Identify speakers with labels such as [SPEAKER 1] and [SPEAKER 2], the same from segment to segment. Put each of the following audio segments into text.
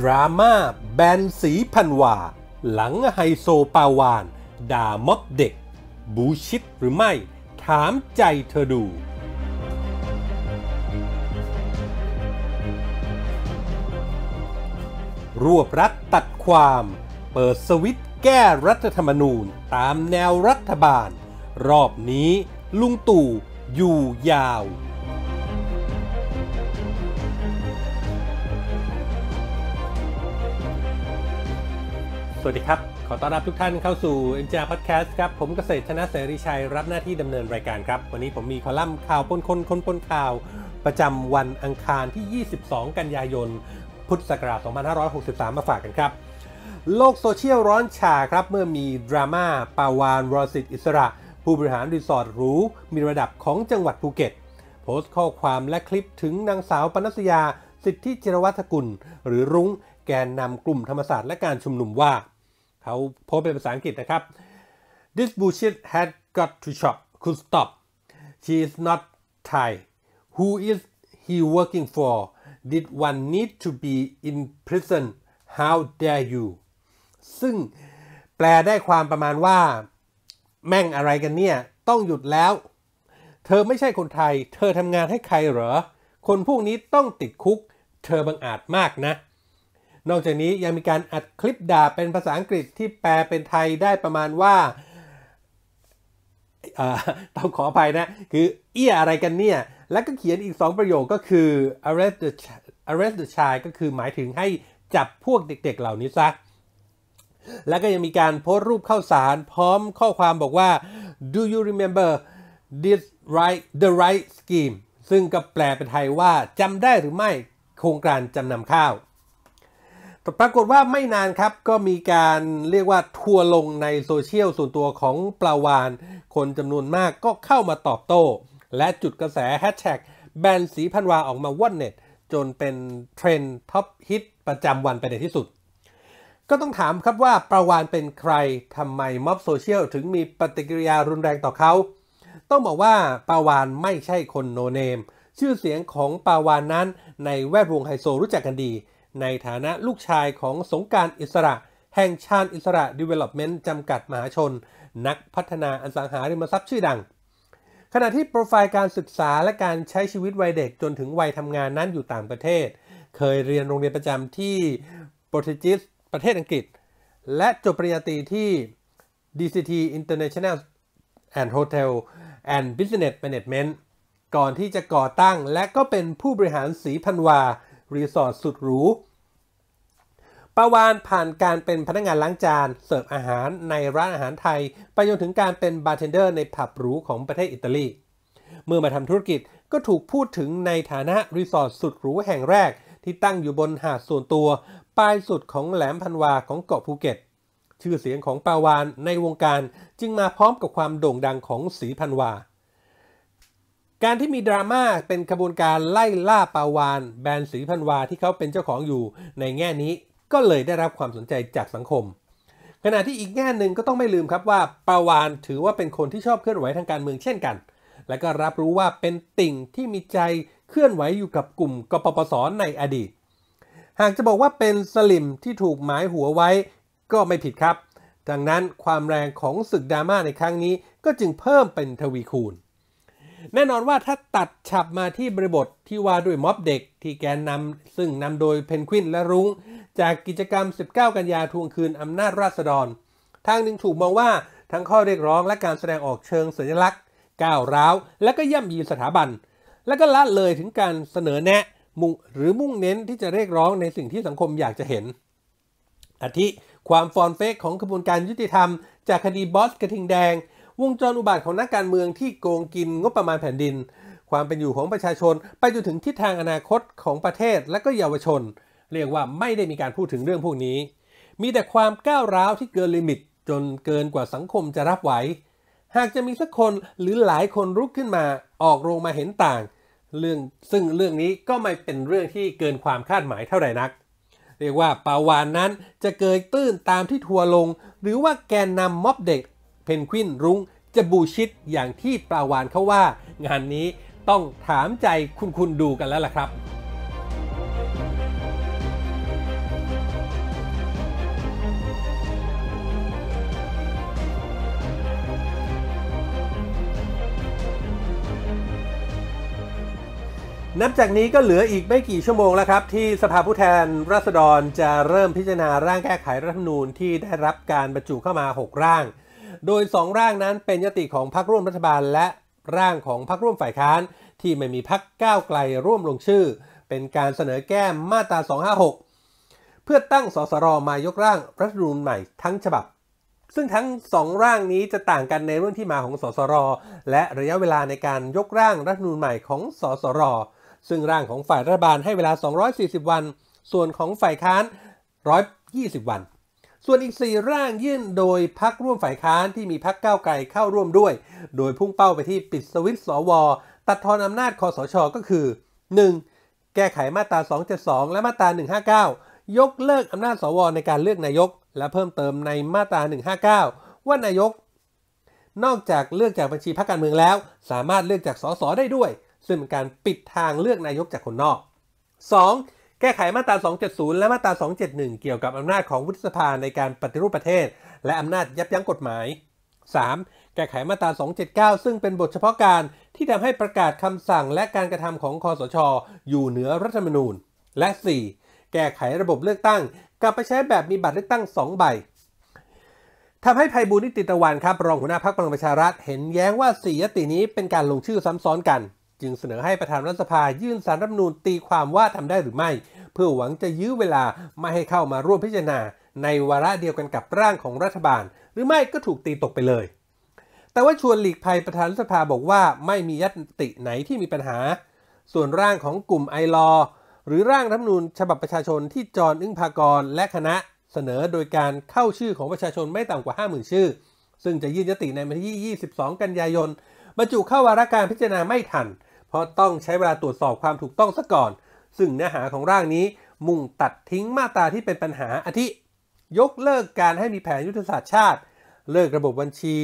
[SPEAKER 1] ดราม่าแบนสีพันวา หลังไฮโซปาวานด่าม็อบเด็ก บูชิดหรือไม่ถามใจเธอดู รวบรัฐตัดความ เปิดสวิตแก้รัฐธรรมนูญตามแนวรัฐบาล รอบนี้ลุงตู่อยู่ยาวสวัสดีครับ ขอต้อนรับทุกท่านเข้าสู่ NJR Podcast ครับ ผมเกษตรชนะเสรีชัยรับหน้าที่ดำเนินรายการครับ วันนี้ผมมีคอลัมน์ข่าวปนคนคนปนข่าว ประจำวันอังคารที่ 22 กันยายน พุทธศักราช 2563 มาฝากกันครับ โลกโซเชียลร้อนชาครับ เมื่อมีดราม่าปาวานรอสิทธิ์อิสระ ผู้บริหารรีสอร์ทหรูมีระดับของจังหวัดภูเก็ต โพสต์ข้อความและคลิปถึงนางสาวปนัสยา สิทธิจิรวัฒกุล หรือรุ้งแกนนำกลุ่มธรรมศาสตร์และการชุมนุมว่า เขาโพสเป็นภาษาอังกฤษนะครับ This bullshit had got to stop could stop she is not Thai who is he working for did one need to be in prison how dare you ซึ่งแปลได้ความประมาณว่า แม่งอะไรกันเนี่ย ต้องหยุดแล้ว เธอไม่ใช่คนไทย เธอทำงานให้ใครเหรอ คนพวกนี้ต้องติดคุก เธอบังอาจมากนะนอกจากนี้ยังมีการอัดคลิปด่าเป็นภาษาอังกฤษที่แปลเป็นไทยได้ประมาณว่าต้องขออภัยนะ คือเอี้ยอะไรกันเนี่ย และก็เขียนอีก 2ประโยคก็คือ arrest the arrest the child ก็คือหมายถึงให้จับพวกเด็กๆเหล่านี้ซะ แล้วก็ยังมีการโพสต์รูปข้าวสารพร้อมข้อความบอกว่า do you remember this right the right scheme ซึ่งก็แปลเป็นไทยว่าจำได้หรือไม่โครงการจำนำข้าวปรากฏว่าไม่นานครับก็มีการเรียกว่าทัวลงในโซเชียลส่วนตัวของปลาวาน คนจำนวนมากก็เข้ามาตอบโต้ และจุดกระแสแฮชแท็กแบนสีพันวาออกมาว่อนเน็ต จนเป็นเทรนด์ท็อปฮิตประจำวันไปในที่สุด ก็ต้องถามครับว่าปลาวานเป็นใครทำไมม็อบโซเชียลถึงมีปฏิกิริยารุนแรงต่อเขา ต้องบอกว่าปลาวานไม่ใช่คนโนเนมชื่อเสียงของปลาวานนั้นในแวดวงไฮโซ รู้จักกันดีในฐานะลูกชายของสงการอิสระ แห่งชาติอิสระเวล็อ o p มนต์จำกัดมหาชน นักพัฒนาอสังหาริมทรัพย์ชื่อดัง ขณะที่โปรไฟล์การศึกษาและการใช้ชีวิตวัยเด็กจนถึงวัยทำงานนั้นอยู่ต่างประเทศ เคยเรียนโรงเรียนประจำที่โปรตุเกสประเทศอังกฤษและจบปริญญาตรีที่ DCT International and Hotel and Business Management ก่อนที่จะก่อตั้ง และก็เป็นผู้บริหารสีพันวารีสอร์ทสุดหรูประวานผ่านการเป็นพนักงานล้างจานเสิร์ฟอาหารในร้านอาหารไทยไปจนถึงการเป็นบาร์เทนเดอร์ในผับหรูของประเทศอิตาลี เมื่อมาทำธุรกิจก็ถูกพูดถึงในฐานะรีสอร์ทสุดหรูแห่งแรก ที่ตั้งอยู่บนหาดส่วนตัว ปลายสุดของแหลมพันวาของเกาะภูเก็ต ชื่อเสียงของปาวานในวงการจึงมาพร้อมกับความโด่งดังของสีพันวาการที่มีดราม่าเป็นขบวนการไล่ล่าปาวานแบรนด์สีพันวาที่เขาเป็นเจ้าของอยู่ ในแง่นี้ก็เลยได้รับความสนใจจากสังคม ขณะที่อีกแง่หนึ่งก็ต้องไม่ลืมครับว่าปาวานถือว่าเป็นคนที่ชอบเคลื่อนไหวทางการเมืองเช่นกัน และก็รับรู้ว่าเป็นติ่งที่มีใจเคลื่อนไหวอยู่กับกลุ่มกปปสในอดีต หากจะบอกว่าเป็นสลิมที่ถูกหมายหัวไว้ก็ไม่ผิดครับดังนั้นความแรงของศึกดราม่าในครั้งนี้ ก็จึงเพิ่มเป็นทวีคูณแน่นอนว่าถ้าตัดฉับมาที่บริบทที่ว่าด้วยม็อบเด็กที่แกนนำซึ่งนำโดยเพนควินและรุง้งจากกิจกรรม 19 กันยาทวงคืนอำนาจราษฎร ทางหนึ่งถูกมองว่าทั้งข้อเรียกร้องและการแสดงออกเชิงสัญลักษณ์ก้าวร้าวและก็ย่ำยีสถาบัน และก็ละเลยถึงการเสนอแนะมุ่งหรือมุ่งเน้นที่จะเรียกร้องในสิ่งที่สังคมอยากจะเห็นอาทิความฟอนเฟกของกระบวนการยุติธรรมจากคดีบอส กระทิงแดงวงจรอุบาทของนักการเมืองที่โกงกินงบประมาณแผ่นดิน ความเป็นอยู่ของประชาชน ไปจนถึงทิศทางอนาคตของประเทศและก็เยาวชน เรียกว่าไม่ได้มีการพูดถึงเรื่องพวกนี้ มีแต่ความก้าวร้าวที่เกินลิมิต จนเกินกว่าสังคมจะรับไหว หากจะมีสักคนหรือหลายคนลุกขึ้นมาออกโรงมาเห็นต่าง เรื่องซึ่งเรื่องนี้ก็ไม่เป็นเรื่องที่เกินความคาดหมายเท่าใดนัก เรียกว่าปาวานนั้นจะเกยตื้นตามที่ทัวลง หรือว่าแกนนำม็อบเด็กเพนกวินรุ้งจะบูชิดอย่างที่ปลาวานเขาว่า งานนี้ต้องถามใจคุณคุณดูกันแล้วล่ะครับ นับจากนี้ก็เหลืออีกไม่กี่ชั่วโมงแล้วครับ ที่สภาผู้แทนราษฎรจะเริ่มพิจารณาร่างแก้ไขรัฐธรรมนูญที่ได้รับการบรรจุเข้ามา 6 ร่างโดย 2 ร่างนั้นเป็นยติของพรรคร่วมรัฐบาล และร่างของพรรคร่วมฝ่ายค้าน ที่ไม่มีพรรคก้าวไกลร่วมลงชื่อ เป็นการเสนอแก้มาตรา 256 เพื่อตั้งสสรมายกร่างรัฐธรรมนูญใหม่ ทั้งฉบับ ซึ่งทั้ง 2 ร่างนี้จะต่างกันในเรื่องที่มาของสสรและระยะเวลาในการยกร่างรัฐธรรมนูญใหม่ของสสรซึ่งร่างของฝ่ายรัฐบาลให้เวลา 240 วัน ส่วนของฝ่ายค้าน 120 วันส่วนอีก4ร่างยื่นโดยพักร่วมฝ่ายค้านที่มีพักก้าวไกลเข้าร่วมด้วย โดยพุ่งเป้าไปที่ปิดสวิตสว ตัดทอนอำนาจคอสชก็คือ 1. แก้ไขมาตรา 272 และมาตรา 159 ยกเลิกอำนาจสวในการเลือกนายกและเพิ่มเติมในมาตรา 159 ว่านายก นอกจากเลือกจากบัญชีพรรคการเมืองแล้ว สามารถเลือกจากสสได้ด้วย ซึ่งเป็นการปิดทางเลือกนายกจากคนนอก 2. แก้ไขมาตรา 270 และมาตรา 271 เกี่ยวกับอำนาจของวุฒิสภาในการปฏิรูปประเทศและอำนาจยับยั้งกฎหมาย 3. แก้ไขมาตรา 279 ซึ่งเป็นบทเฉพาะการที่ทำให้ประกาศคำสั่งและการกระทำของคอสช อยู่เหนือรัฐธรรมนูญ และ 4. แก้ไขระบบเลือกตั้ง กลับไปใช้แบบมีบัตรเลือกตั้ง 2 ใบทำให้ภัยบูลนิติตะวันครับรองหัวหน้าพรรคพลังประชารัฐเห็นแย้งว่าสี่ยตินี้เป็นการลงชื่อซ้ำซ้อนกันจึงเสนอให้ประธานรัฐสภายื่นสารรัฐนูนตีความว่าทำได้หรือไม่ เพื่อหวังจะยื้อเวลาไม่ให้เข้ามาร่วมพิจารณา ในวาระเดียวกันกับร่างของรัฐบาล หรือไม่ ก็ถูกตีตกไปเลย แต่ว่าชวนหลีกภัยประธานรัฐสภาบอกว่า ไม่มียติไหนที่มีปัญหา ส่วนร่างของกลุ่มไอรอหรือร่างรัฐนูนฉบับประชาชนที่จอนอึ้งพากรและคณะ เสนอโดยการเข้าชื่อของประชาชนไม่ต่ำกว่า 50,000ชื่อซึ่งจะยื่นยติในวันที่22 กันยายนบรรจุเข้าวาระการพิจารณาไม่ทันเพราะต้องใช้เวลาตรวจสอบความถูกต้องซะก่อน ซึ่งเนื้อหาของร่างนี้ มุ่งตัดทิ้งมาตราที่เป็นปัญหา อาทิ ยกเลิกการให้มีแผนยุทธศาสตร์ชาติ เลิกระบบบัญชี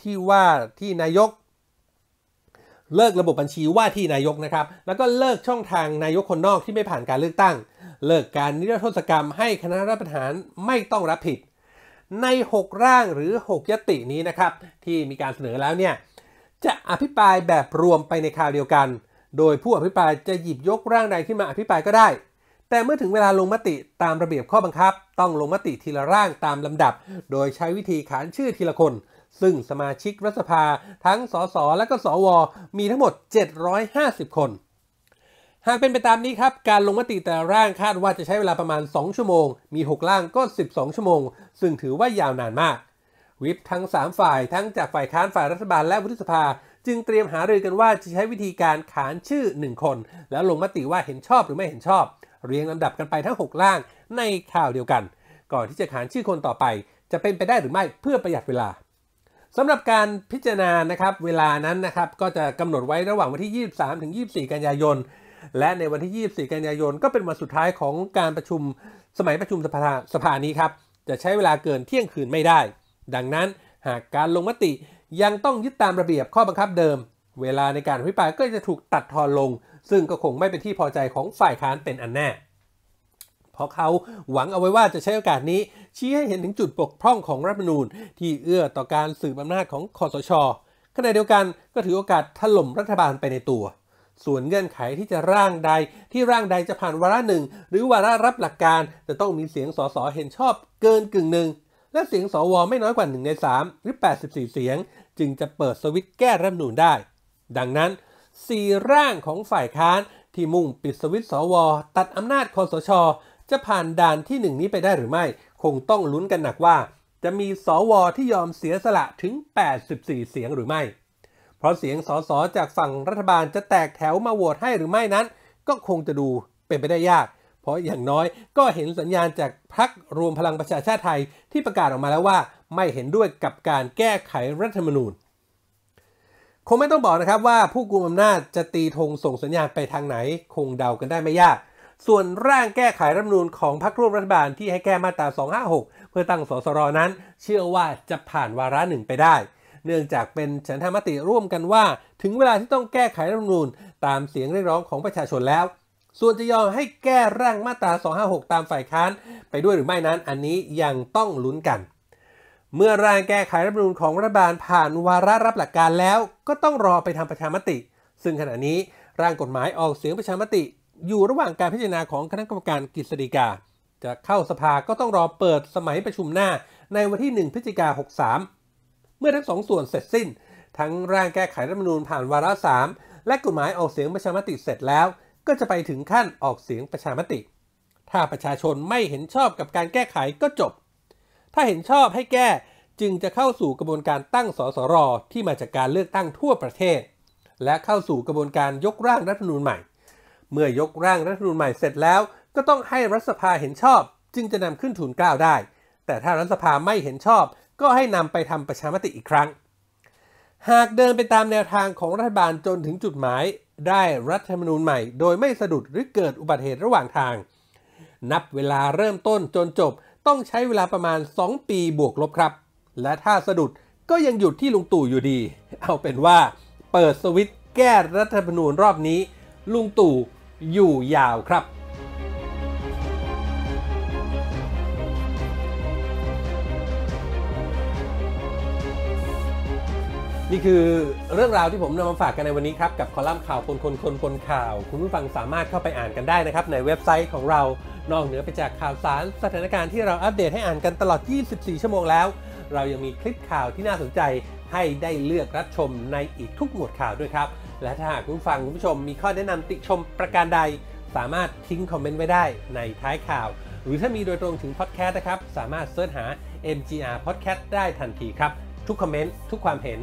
[SPEAKER 1] ที่ว่าที่นายก เลิกระบบบัญชีว่าที่นายกนะครับ แล้วก็เลิกช่องทางนายกคนนอกที่ไม่ผ่านการเลือกตั้ง เลิกการนิรโทษกรรม ให้คณะรัฐประหารไม่ต้องรับผิด ใน 6 ร่างหรือ 6 ยตินี้นะครับ ที่มีการเสนอแล้วเนี่ยจะอภิปรายแบบรวมไปในคราวเดียวกัน โดยผู้อภิปรายจะหยิบยกร่างใดขึ้นมาอภิปรายก็ได้ แต่เมื่อถึงเวลาลงมติตามระเบียบข้อบังคับต้องลงมติทีละร่างตามลำดับ โดยใช้วิธีขานชื่อทีละคน ซึ่งสมาชิกรัฐสภา ทั้งสสและก็สวมีทั้งหมด 750 คน หากเป็นไปตามนี้ครับ การลงมติแต่ร่างคาดว่าจะใช้เวลาประมาณ 2 ชั่วโมง มี 6 ร่าง ก็ 12 ชั่วโมง ซึ่งถือว่ายาวนานมากวิปทั้ง 3 ฝ่าย ทั้งจากฝ่ายค้านฝ่ายรัฐบาลและวุฒิสภา จึงเตรียมหารือกันว่าจะใช้วิธีการขานชื่อ1คนแล้วลงมติว่าเห็นชอบหรือไม่เห็นชอบ เรียงลำดับกันไปทั้ง 6 ล่างในข่าวเดียวกัน ก่อนที่จะขานชื่อคนต่อไป จะเป็นไปได้หรือไม่เพื่อประหยัดเวลาสำหรับการพิจารณานะครับเวลานั้นนะครับก็จะกำหนดไว้ระหว่างวันที่23ถึง24กันยายนและในวันที่ 24กันยายนก็เป็นวันสุดท้ายของการประชุมสมัยประชุมสภาสภานี้ครับจะใช้เวลาเกินเที่ยงคืนไม่ได้ดังนั้นหากการลงมติยังต้องยึดตามระเบียบข้อบังคับเดิม เวลาในการอภิปรายก็จะถูกตัดทอนลง ซึ่งก็คงไม่เป็นที่พอใจของฝ่ายค้านเป็นอันแน่ เพราะเขาหวังเอาไว้ว่าจะใช้โอกาสนี้ ชี้ให้เห็นถึงจุดปกพร่องของรัฐมนูญ ที่เอื้อต่อการสืบอำนาจของคอสชขณะเดียวกันก็ถือโอกาสถล่มรัฐบาลไปในตัว ส่วนเงื่อนไขที่จะร่างใดที่ร่างใดจะผ่านวาระหนึ่งหรือวาระรับหลักการจะต้องมีเสียงสสเห็นชอบ เกินกึ่งหนึ่งและเสียงสวไม่น้อยกว่า 1 ใน 3 หรือ 84 เสียงจึงจะเปิดสวิตช์แก้รัฐมนูนได้ ดังนั้น 4 ร่างของฝ่ายค้านที่มุ่งปิดสวิต์สว ตัดอำนาจคอสช จะผ่านด่านที่หนึ่งนี้ไปได้หรือไม่ คงต้องลุ้นกันหนักว่า จะมีสวที่ยอมเสียสละถึง 84 เสียงหรือไม่ เพราะเสียงสสจากฝั่งรัฐบาลจะแตกแถวมาโหวตให้หรือไม่นั้น ก็คงจะดูเป็นไปได้ยากเพราะอย่างน้อยก็เห็นสัญญาณจากพรรครวมพลังประชาชาติไทยที่ประกาศออกมาแล้วว่า ไม่เห็นด้วยกับการแก้ไขรัฐธรรมนูญ คงไม่ต้องบอกนะครับว่าผู้กุมอำนาจจะตีธงส่งสัญญาณไปทางไหน คงเดากันได้ไม่ยาก ส่วนร่างแก้ไขรัฐธรรมนูญของพรรคร่วมรัฐบาลที่ให้แก้มาตรา 256 เพื่อตั้งสสรนั้น เชื่อว่าจะผ่านวาระหนึ่งไปได้ เนื่องจากเป็นฉันทามติร่วมกันว่า ถึงเวลาที่ต้องแก้ไขรัฐธรรมนูญตามเสียงเรียกร้องของประชาชนแล้วส่วนจะยอมให้แก้ร่างมาตรา256 ตามฝ่ายค้านไปด้วยหรือไม่นั้นอันนี้ยังต้องลุ้นกัน เมื่อร่างแก้ไขรัฐธรรมนูญของรัฐบาลผ่านวาระรับหลักการแล้ว ก็ต้องรอไปทำประชามติ ซึ่งขณะนี้ ร่างกฎหมายออกเสียงประชามติ อยู่ระหว่างการพิจารณาของคณะกรรมการกฤษฎีกา จะเข้าสภาก็ต้องรอเปิดสมัยประชุมหน้าในวันที่1พฤศจิกา63 เมื่อทั้งสองส่วนเสร็จสิ้น ทั้งร่างแก้ไขรัฐธรรมนูญผ่านวาระ3และกฎหมายออกเสียงประชามติเสร็จแล้วก็จะไปถึงขั้นออกเสียงประชามติ ถ้าประชาชนไม่เห็นชอบกับการแก้ไขก็จบ ถ้าเห็นชอบให้แก้จึงจะเข้าสู่กระบวนการตั้งสสรที่มาจากการเลือกตั้งทั่วประเทศ และเข้าสู่กระบวนการยกร่างรัฐธรรมนูญใหม่ เมื่อยกร่างรัฐธรรมนูญใหม่เสร็จแล้ว ก็ต้องให้รัฐสภาเห็นชอบ จึงจะนำขึ้นทุนกล้าวได้ แต่ถ้ารัฐสภาไม่เห็นชอบ ก็ให้นำไปทำประชามติอีกครั้ง หากเดินไปตามแนวทางของรัฐบาลจนถึงจุดหมายได้รัฐธรรมนูญใหม่โดยไม่สะดุดหรือเกิดอุบัติเหตุระหว่างทาง นับเวลาเริ่มต้นจนจบต้องใช้เวลาประมาณ 2 ปีบวกลบครับ และถ้าสะดุดก็ยังหยุดที่ลุงตู่อยู่ดี เอาเป็นว่าเปิดสวิตแก้รัฐธรรมนูญรอบนี้ ลุงตู่อยู่ยาวครับนี่คือเรื่องราวที่ผมนำมาฝากกันในวันนี้ครับกับคอลัมน์ข่าวคนคนคนคนข่าว คุณผู้ฟังสามารถเข้าไปอ่านกันได้นะครับในเว็บไซต์ของเรานอกเหนือไปจากข่าวสาร สถานการณ์ที่เราอัปเดตให้อ่านกันตลอด 24 ชั่วโมงแล้ว เรายังมีคลิปข่าวที่น่าสนใจ ให้ได้เลือกรับชมในอีกทุกหมวดข่าวด้วยครับและถ้าหากคุณฟังคุณผู้ชม มีข้อแนะนำติชมประการใด สามารถทิ้งคอมเมนต์ไว้ได้ในท้ายข่าว หรือถ้ามีโดยตรงถึงพอดแคสต์นะครับ สามารถเสิร์ชหา MGR Podcast ได้ทันทีครับ ทุกคอมเมนต์ทุกความเห็น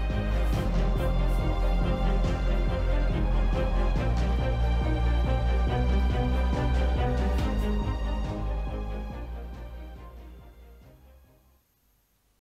[SPEAKER 1] บ